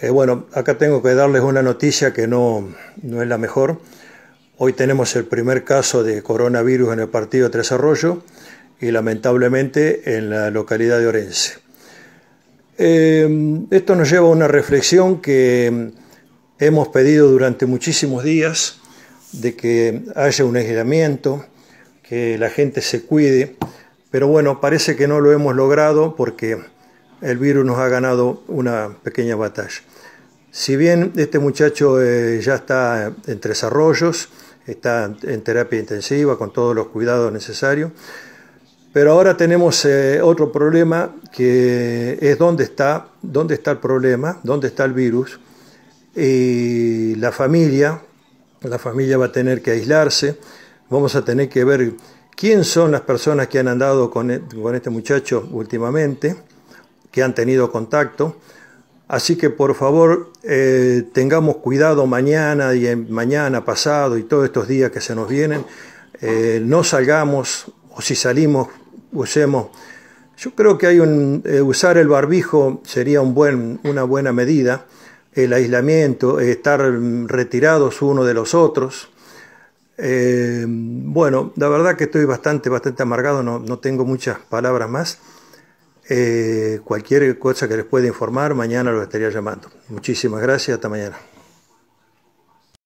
Eh, bueno, acá tengo que darles una noticia que no, no es la mejor. Hoy tenemos el primer caso de coronavirus en el partido Tres Arroyos y lamentablemente en la localidad de Orense. Eh, esto nos lleva a una reflexión que hemos pedido durante muchísimos días de que haya un aislamiento, que la gente se cuide, pero bueno, parece que no lo hemos logrado porque el virus nos ha ganado una pequeña batalla. Si bien este muchacho eh, ya está tres desarrollos, está en terapia intensiva con todos los cuidados necesarios, pero ahora tenemos eh, otro problema que es dónde está, dónde está el problema, dónde está el virus. Y la familia, la familia va a tener que aislarse, vamos a tener que ver quién son las personas que han andado con e, este muchacho últimamente que han tenido contacto. Así que por favor eh, tengamos cuidado mañana y mañana pasado y todos estos días que se nos vienen. Eh, no salgamos o si salimos usemos. Yo creo que hay un, eh, usar el barbijo sería un buen, una buena medida. El aislamiento, estar retirados uno de los otros. bueno, la verdad que estoy bastante, bastante amargado. No, no tengo muchas palabras más. Eh, cualquier cosa que les pueda informar, mañana los estaría llamando. Muchísimas gracias, hasta mañana.